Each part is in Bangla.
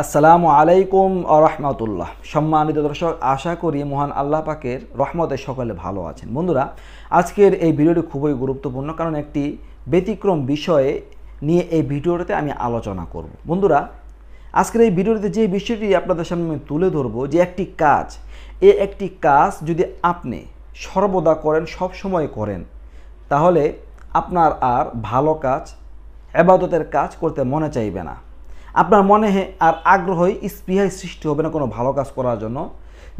আসসালামু আলাইকুম রহমতুল্লাহ সম্মানিত দর্শক আশা করি মহান আল্লাহ পাকের রহমতে সকলে ভালো আছেন বন্ধুরা আজকের এই ভিডিওটি খুবই গুরুত্বপূর্ণ কারণ একটি ব্যতিক্রম বিষয়ে নিয়ে এই ভিডিওটাতে আমি আলোচনা করব বন্ধুরা আজকের এই ভিডিওটিতে যে বিষয়টি আপনাদের সামনে আমি তুলে ধরবো যে একটি কাজ এ একটি কাজ যদি আপনি সর্বদা করেন সব সময় করেন তাহলে আপনার আর ভালো কাজ এবাদতের কাজ করতে মনে চাইবে না আপনার মনে আর আগ্রহই স্পৃহায় সৃষ্টি হবে না কোনো ভালো কাজ করার জন্য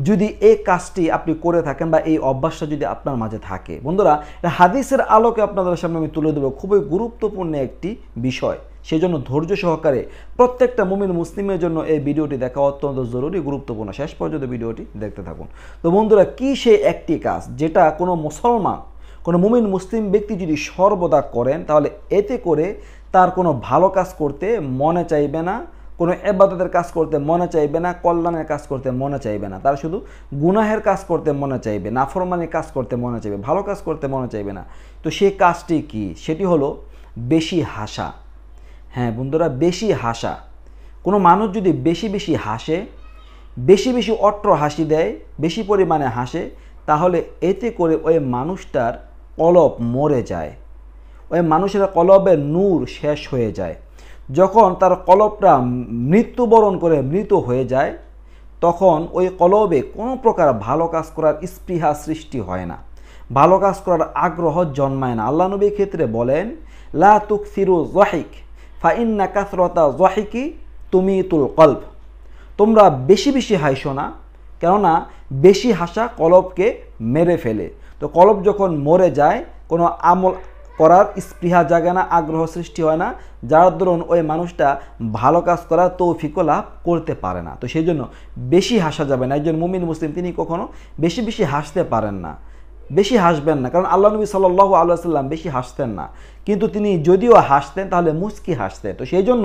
যদি এই কাজটি আপনি করে থাকেন বা এই অভ্যাসটা যদি আপনার মাঝে থাকে বন্ধুরা হাদিসের আলোকে আপনাদের সামনে আমি তুলে দেবো খুবই গুরুত্বপূর্ণ একটি বিষয় সেই জন্য ধৈর্য সহকারে প্রত্যেকটা মুমিন মুসলিমের জন্য এই ভিডিওটি দেখা অত্যন্ত জরুরি গুরুত্বপূর্ণ শেষ পর্যন্ত ভিডিওটি দেখতে থাকুন তো বন্ধুরা কী সে একটি কাজ যেটা কোনো মুসলমান কোনো মুমিন মুসলিম ব্যক্তি যদি সর্বদা করেন তাহলে এতে করে তার কোনো ভালো কাজ করতে মনে চাইবে না কোনো এবাদতের কাজ করতে মনে চাইবে না কল্যাণের কাজ করতে মনে চাইবে না তারা শুধু গুনাহের কাজ করতে মনে চাইবে নাফরমানের কাজ করতে মনে চাইবে ভালো কাজ করতে মনে চাইবে না তো সেই কাজটি কি সেটি হলো বেশি হাসা হ্যাঁ বন্ধুরা বেশি হাসা কোনো মানুষ যদি বেশি বেশি হাসে বেশি বেশি অট্ট হাসি দেয় বেশি পরিমাণে হাসে তাহলে এতে করে ওই মানুষটার কলব মরে যায় ওই মানুষের কলবের নূর শেষ হয়ে যায় যখন তার কলবটা মৃত্যুবরণ করে মৃত হয়ে যায় তখন ওই কলবে কোনো প্রকার ভালো কাজ করার স্পৃহা সৃষ্টি হয় না ভালো কাজ করার আগ্রহ জন্মায় না আল্লাহ নবীর ক্ষেত্রে বলেন লা তুক সিরু জহিক ফাইন্না কাসরতা জহিকি তুমি তুল কল্প তোমরা বেশি বেশি হাইসো না কেননা বেশি হাসা কলবকে মেরে ফেলে তো কলব যখন মরে যায় কোনো আমল করার স্পৃহা জাগে না আগ্রহ সৃষ্টি হয় না যার দরুন ওই মানুষটা ভালো কাজ করার তৌফিকও লাভ করতে পারে না তো সেই জন্য বেশি হাসা যাবে না একজন মুমিন মুসলিম তিনি কখনো বেশি বেশি হাসতে পারেন না বেশি হাসবেন না কারণ আল্লাহ নবী সাল আল্লাহ সাল্লাম বেশি হাসতেন না কিন্তু তিনি যদিও হাসতেন তাহলে মুস্কি হাসতেন তো সেই জন্য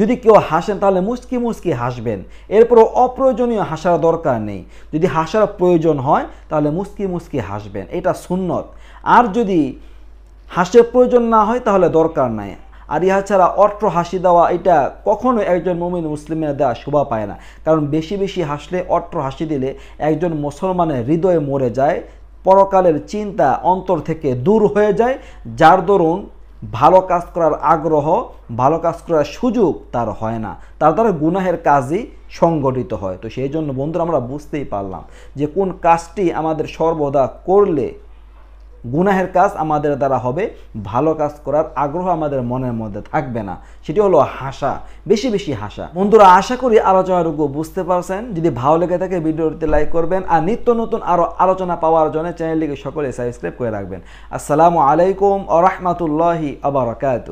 যদি কেউ হাসেন তাহলে মুস্কি মুস্কি হাসবেন এরপরও অপ্রয়োজনীয় হাসার দরকার নেই যদি হাসার প্রয়োজন হয় তাহলে মুস্কি মুস্কি হাসবেন এটা সুন্নত আর যদি হাসের প্রয়োজন না হয় তাহলে দরকার নাই আর ইহা ছাড়া অর্থ হাসি দেওয়া এটা কখনো একজন মমিন মুসলিমের দেওয়া শোভা পায় না কারণ বেশি বেশি হাসলে অর্থ হাসি দিলে একজন মুসলমানের হৃদয়ে মরে যায় পরকালের চিন্তা অন্তর থেকে দূর হয়ে যায় যার দরুন ভালো কাজ করার আগ্রহ ভালো কাজ করার সুযোগ তার হয় না তার দ্বারা গুনাহের কাজই সংগঠিত হয় তো সেই জন্য বন্ধুরা আমরা বুঝতেই পারলাম যে কোন কাজটি আমাদের সর্বদা করলে গুনাহের কাজ আমাদের দ্বারা হবে ভালো কাজ করার আগ্রহ আমাদের মনের মধ্যে থাকবে না সেটি হলো হাসা বেশি বেশি হাসা বন্ধুরা আশা করি আলোচনাটুকু বুঝতে পারছেন যদি ভালো লেগে থাকে ভিডিওটিতে লাইক করবেন আর নিত্য নতুন আরও আলোচনা পাওয়ার জন্য চ্যানেলটিকে সকলে সাবস্ক্রাইব করে রাখবেন আসসালামু আলাইকুম আ রহমতুল্লাহি আবরকাত